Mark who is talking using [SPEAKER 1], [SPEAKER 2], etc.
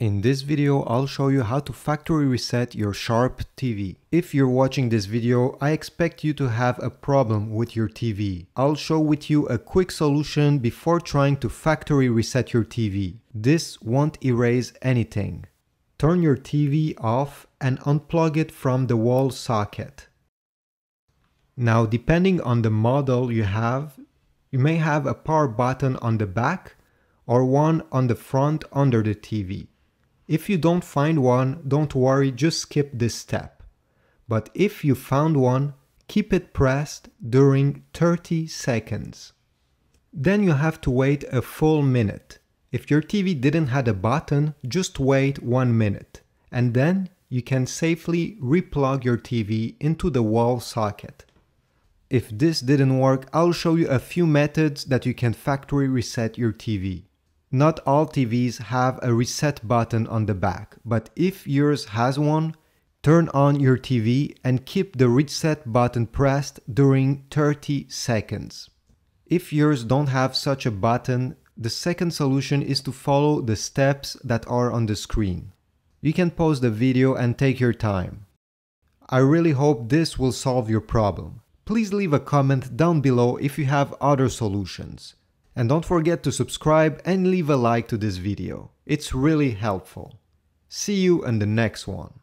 [SPEAKER 1] In this video, I'll show you how to factory reset your Sharp TV. If you're watching this video, I expect you to have a problem with your TV. I'll show with you a quick solution before trying to factory reset your TV. This won't erase anything. Turn your TV off and unplug it from the wall socket. Now, depending on the model you have, you may have a power button on the back or one on the front under the TV. If you don't find one, don't worry, just skip this step. But if you found one, keep it pressed during 30 seconds. Then you have to wait a full minute. If your TV didn't had a button, just wait one minute. And then you can safely replug your TV into the wall socket. If this didn't work, I'll show you a few methods that you can factory reset your TV. Not all TVs have a reset button on the back, but if yours has one, turn on your TV and keep the reset button pressed during 30 seconds. If yours don't have such a button, the second solution is to follow the steps that are on the screen. You can pause the video and take your time. I really hope this will solve your problem. Please leave a comment down below if you have other solutions. And don't forget to subscribe and leave a like to this video. It's really helpful. See you in the next one.